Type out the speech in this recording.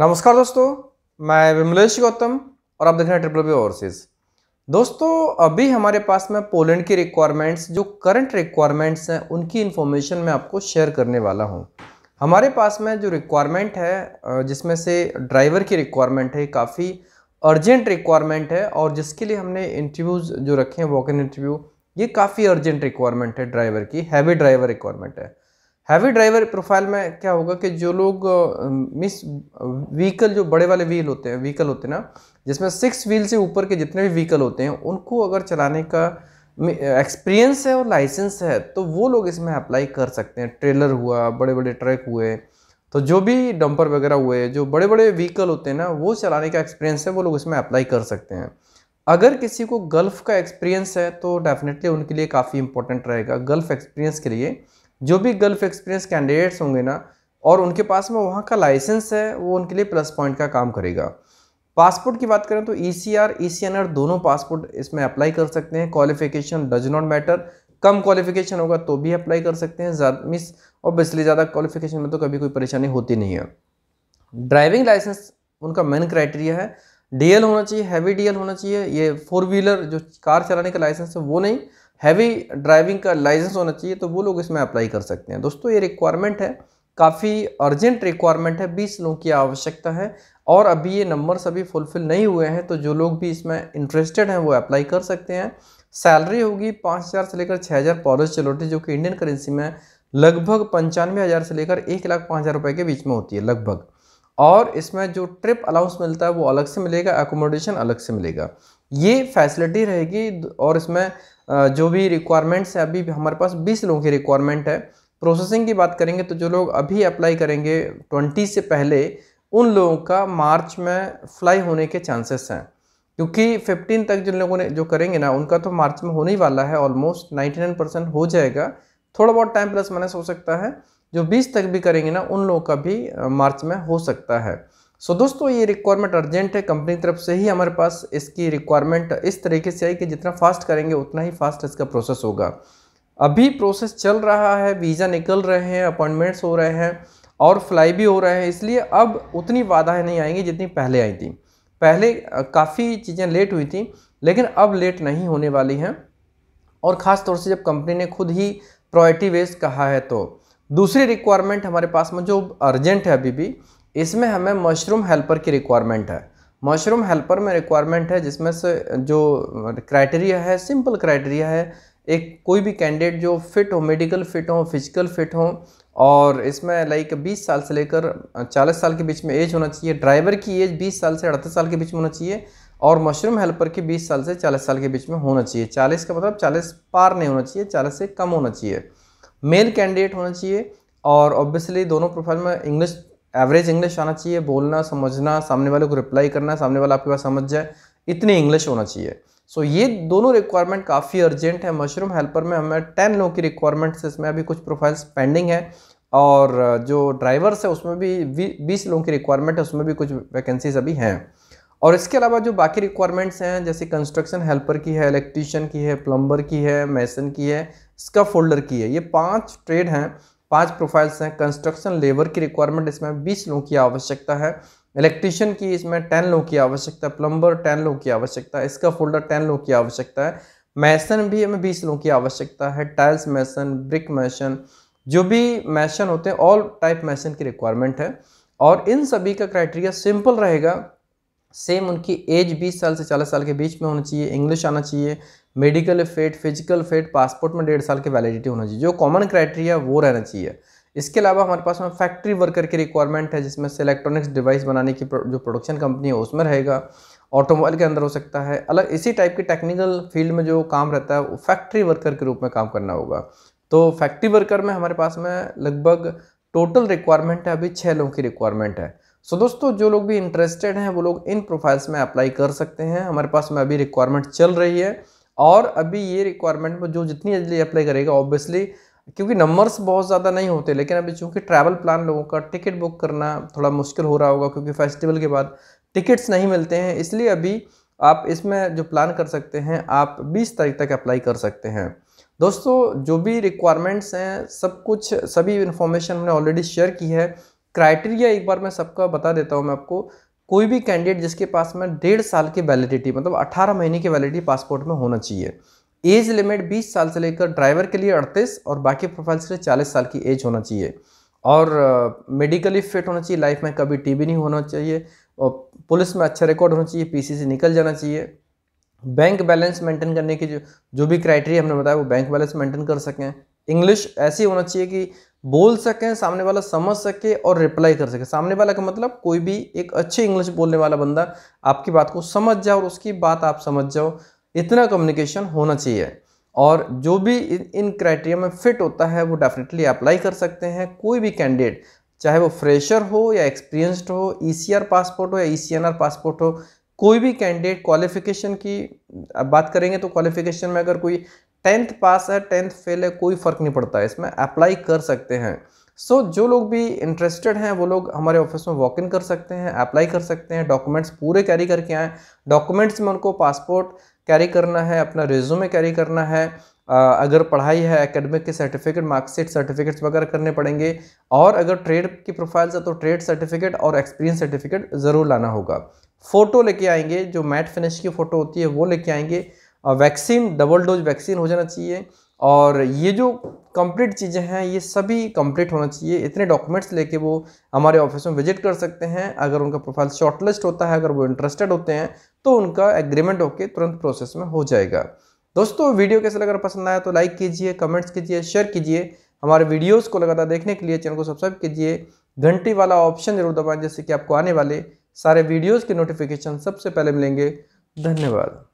नमस्कार दोस्तों मैं विमलेश गौतम और आप देख रहे हैं ट्रिपल बी ओवरसीज दोस्तों अभी हमारे पास में पोलैंड की रिक्वायरमेंट्स जो करंट रिक्वायरमेंट्स हैं उनकी इन्फॉर्मेशन मैं आपको शेयर करने वाला हूँ हमारे पास में जो रिक्वायरमेंट है जिसमें से ड्राइवर की रिक्वायरमेंट है काफ़ी अर्जेंट रिक्वायरमेंट है और जिसके लिए हमने इंटरव्यूज़ जो रखे हैं वॉक इन इंटरव्यू ये काफ़ी अर्जेंट रिक्वायरमेंट है ड्राइवर की हैवी ड्राइवर रिक्वायरमेंट है हैवी ड्राइवर प्रोफाइल में क्या होगा कि जो लोग मिस व्हीकल जो बड़े वाले व्हील होते हैं व्हीकल होते हैं ना जिसमें सिक्स व्हील से ऊपर के जितने भी व्हीकल होते हैं उनको अगर चलाने का एक्सपीरियंस है और लाइसेंस है तो वो लोग इसमें अप्लाई कर सकते हैं ट्रेलर हुआ बड़े बड़े ट्रक हुए तो जो भी डंपर वगैरह हुए जो बड़े बड़े व्हीकल होते हैं ना वो चलाने का एक्सपीरियंस है वो लोग इसमें अप्लाई कर सकते हैं अगर किसी को गल्फ़ का एक्सपीरियंस है तो डेफिनेटली उनके लिए काफ़ी इंपॉर्टेंट रहेगा गल्फ़ एक्सपीरियंस के लिए जो भी गल्फ एक्सपीरियंस कैंडिडेट्स होंगे ना और उनके पास में वहाँ का लाइसेंस है वो उनके लिए प्लस पॉइंट का काम करेगा पासपोर्ट की बात करें तो E C R E C N R दोनों पासपोर्ट इसमें अप्लाई कर सकते हैं क्वालिफिकेशन डज नॉट मैटर कम क्वालिफिकेशन होगा तो भी अप्लाई कर सकते हैं ज़्यादा मिस ऑब्वियसली ज़्यादा क्वालिफिकेशन में तो कभी कोई परेशानी होती नहीं है ड्राइविंग लाइसेंस उनका मेन क्राइटेरिया है डीएल होना चाहिए हैवी डीएल होना चाहिए ये फोर व्हीलर जो कार चलाने का लाइसेंस है वो नहीं हैवी ड्राइविंग का लाइसेंस होना चाहिए तो वो लोग इसमें अप्लाई कर सकते हैं दोस्तों ये रिक्वायरमेंट है काफ़ी अर्जेंट रिक्वायरमेंट है बीस लोगों की आवश्यकता है और अभी ये नंबर सभी फुलफिल नहीं हुए हैं तो जो लोग भी इसमें इंटरेस्टेड हैं वो अप्लाई कर सकते हैं सैलरी होगी पाँच हज़ार से लेकर छः हज़ार पॉलिस चलोटी जो कि इंडियन करेंसी में लगभग पंचानवे हज़ार से लेकर एक लाख पाँच हज़ार रुपये के बीच में होती है लगभग और इसमें जो ट्रिप अलाउंस मिलता है वो अलग से मिलेगा एकोमोडेशन अलग से मिलेगा ये फैसिलिटी रहेगी और इसमें जो भी रिक्वायरमेंट्स है अभी हमारे पास 20 लोगों की रिक्वायरमेंट है प्रोसेसिंग की बात करेंगे तो जो लोग अभी अप्लाई करेंगे 20 से पहले उन लोगों का मार्च में फ्लाई होने के चांसेस हैं क्योंकि 15 तक जिन लोगों ने जो करेंगे ना उनका तो मार्च में होने ही वाला है ऑलमोस्ट नाइन परसेंट हो जाएगा थोड़ा बहुत टाइम प्लस माइनस हो सकता है जो बीस तक भी करेंगे ना उन लोगों का भी मार्च में हो सकता है सो so, दोस्तों ये रिक्वायरमेंट अर्जेंट है कंपनी तरफ से ही हमारे पास इसकी रिक्वायरमेंट इस तरीके से आई कि जितना फास्ट करेंगे उतना ही फास्ट इसका प्रोसेस होगा अभी प्रोसेस चल रहा है वीज़ा निकल रहे हैं अपॉइंटमेंट्स हो रहे हैं और फ्लाई भी हो रहे हैं इसलिए अब उतनी बाधाएँ नहीं आएंगी जितनी पहले आई थी पहले काफ़ी चीज़ें लेट हुई थी लेकिन अब लेट नहीं होने वाली हैं और ख़ास तौर से जब कंपनी ने खुद ही प्रायोरिटी वेस्ट कहा है तो दूसरी रिक्वायरमेंट हमारे पास में जो अर्जेंट है अभी भी इसमें हमें मशरूम हेल्पर की रिक्वायरमेंट है मशरूम हेल्पर में रिक्वायरमेंट है जिसमें से जो क्राइटेरिया है सिंपल क्राइटेरिया है एक कोई भी कैंडिडेट जो फिट हो मेडिकल फिट हो फिजिकल फिट हो और इसमें लाइक 20 साल से लेकर 40 साल के बीच में एज होना चाहिए ड्राइवर की एज 20 साल से अड़तीस साल के बीच में होना चाहिए और मशरूम हेल्पर की 20 साल से 40 साल के बीच में होना चाहिए 40 का मतलब 40 पार नहीं होना चाहिए 40 से कम होना चाहिए मेल कैंडिडेट होना चाहिए और ऑब्वियसली दोनों प्रोफाइल में इंग्लिश एवरेज इंग्लिश आना चाहिए बोलना समझना सामने वाले को रिप्लाई करना सामने वाला आपके पास समझ जाए इतनी इंग्लिश होना चाहिए सो so, ये दोनों रिक्वायरमेंट काफ़ी अर्जेंट है मशरूम हेल्पर में हमें टेन लोगों की रिक्वायरमेंट्स इसमें अभी कुछ प्रोफाइल्स पेंडिंग है और जो ड्राइवर्स है उसमें भी बीस लोगों की रिक्वायरमेंट है उसमें भी कुछ वैकेंसीज अभी हैं और इसके अलावा जो बाकी रिक्वायरमेंट्स हैं जैसे कंस्ट्रक्शन हेल्पर की है इलेक्ट्रीशियन की है प्लम्बर की है मैसन की है स्का फोल्डर की है ये पाँच ट्रेड हैं पांच प्रोफाइल्स हैं कंस्ट्रक्शन लेबर की रिक्वायरमेंट इसमें बीस लोगों की आवश्यकता है इलेक्ट्रिशियन की इसमें टेन लोगों की आवश्यकता है प्लम्बर टेन लोगों की आवश्यकता है इसका फोल्डर टेन लोगों की आवश्यकता है मैसन भी हमें बीस लोगों की आवश्यकता है टाइल्स मैसन ब्रिक मैशन जो भी मैशन होते हैं ऑल टाइप मैसन की रिक्वायरमेंट है और इन सभी का क्राइटेरिया सिंपल रहेगा सेम उनकी एज 20 साल से 40 साल के बीच में होना चाहिए इंग्लिश आना चाहिए medical fit physical fit passport में डेढ़ साल की वैलिडिटी होना चाहिए जो कॉमन क्राइटेरिया वो रहना चाहिए इसके अलावा हमारे पास में फैक्ट्री वर्कर की रिक्वायरमेंट है जिसमें से इलेक्ट्रॉनिक्स डिवाइस बनाने की जो प्रोडक्शन कंपनी है उसमें रहेगा ऑटोमोबाइल के अंदर हो सकता है अलग इसी टाइप की टेक्निकल फील्ड में जो काम रहता है वो फैक्ट्री वर्कर के रूप में काम करना होगा तो फैक्ट्री वर्कर में हमारे पास में लगभग टोटल रिक्वायरमेंट है अभी छः लोगों की रिक्वायरमेंट है सो so, दोस्तों जो लोग भी इंटरेस्टेड हैं वो लोग इन प्रोफाइल्स में अप्लाई कर सकते हैं हमारे पास में अभी रिक्वायरमेंट चल रही है और अभी ये रिक्वायरमेंट में जो जितनी जल्दी अप्लाई करेगा ऑब्वियसली क्योंकि नंबर्स बहुत ज़्यादा नहीं होते लेकिन अभी चूँकि ट्रैवल प्लान लोगों का टिकट बुक करना थोड़ा मुश्किल हो रहा होगा क्योंकि फेस्टिवल के बाद टिकट्स नहीं मिलते हैं इसलिए अभी आप इसमें जो प्लान कर सकते हैं आप बीस तारीख तक अप्लाई कर सकते हैं दोस्तों जो भी रिक्वायरमेंट्स हैं सब कुछ सभी इन्फॉर्मेशन हमने ऑलरेडी शेयर की है क्राइटेरिया एक बार मैं सबका बता देता हूँ मैं आपको कोई भी कैंडिडेट जिसके पास में डेढ़ साल की वैलिडिटी मतलब अठारह महीने की वैलिडिटी पासपोर्ट में होना चाहिए एज लिमिट 20 साल से लेकर ड्राइवर के लिए 38 और बाकी प्रोफाइल्स के लिए 40 साल की एज होना चाहिए और मेडिकली uh, फिट होना चाहिए लाइफ में कभी टीबी नहीं होना चाहिए और पुलिस में अच्छा रिकॉर्ड होना चाहिए पी से निकल जाना चाहिए बैंक बैलेंस मेंटेन करने की जो जो भी क्राइटेरिया हमने बताया वो बैंक बैलेंस मेंटेन कर सकें इंग्लिश ऐसी होना चाहिए कि बोल सकें सामने वाला समझ सके और रिप्लाई कर सके सामने वाला का मतलब कोई भी एक अच्छे इंग्लिश बोलने वाला बंदा आपकी बात को समझ जाए और उसकी बात आप समझ जाओ इतना कम्युनिकेशन होना चाहिए और जो भी इन क्राइटेरिया में फिट होता है वो डेफिनेटली अप्लाई कर सकते हैं कोई भी कैंडिडेट चाहे वो फ्रेशर हो या एक्सपीरियंस्ड हो ई e पासपोर्ट हो या ई e पासपोर्ट हो कोई भी कैंडिडेट क्वालिफिकेशन की बात करेंगे तो क्वालिफिकेशन में अगर कोई टेंथ पास है टेंथ फेल है कोई फ़र्क नहीं पड़ता है इसमें अप्लाई कर सकते हैं सो so, जो लोग भी इंटरेस्टेड हैं वो लोग हमारे ऑफिस में वॉक इन कर सकते हैं अप्लाई कर सकते हैं डॉक्यूमेंट्स पूरे कैरी करके आएँ डॉक्यूमेंट्स में उनको पासपोर्ट कैरी करना है अपना रिज्यूमे कैरी करना है अगर पढ़ाई है एकेडमिक के सर्टिफिकेट मार्कशीट सर्टिफिकेट्स वगैरह करने पड़ेंगे और अगर ट्रेड की प्रोफाइल्स है तो ट्रेड सर्टिफिकेट और एक्सपीरियंस सर्टिफिकेट ज़रूर लाना होगा फ़ोटो लेके आएंगे जो मैट फिनिश की फ़ोटो होती है वो लेके आएंगे वैक्सीन डबल डोज वैक्सीन हो जाना चाहिए और ये जो कंप्लीट चीज़ें हैं ये सभी कंप्लीट होना चाहिए इतने डॉक्यूमेंट्स लेके वो हमारे ऑफिस में विजिट कर सकते हैं अगर उनका प्रोफाइल शॉर्टलिस्ट होता है अगर वो इंटरेस्टेड होते हैं तो उनका एग्रीमेंट होके तुरंत प्रोसेस में हो जाएगा दोस्तों वीडियो कैसे लगा पसंद आया तो लाइक कीजिए कमेंट्स कीजिए शेयर कीजिए हमारे वीडियोज़ को लगातार देखने के लिए चैनल को सब्सक्राइब कीजिए घंटी वाला ऑप्शन जरूर दबाएँ जैसे कि आपको आने वाले सारे वीडियोज़ के नोटिफिकेशन सबसे पहले मिलेंगे धन्यवाद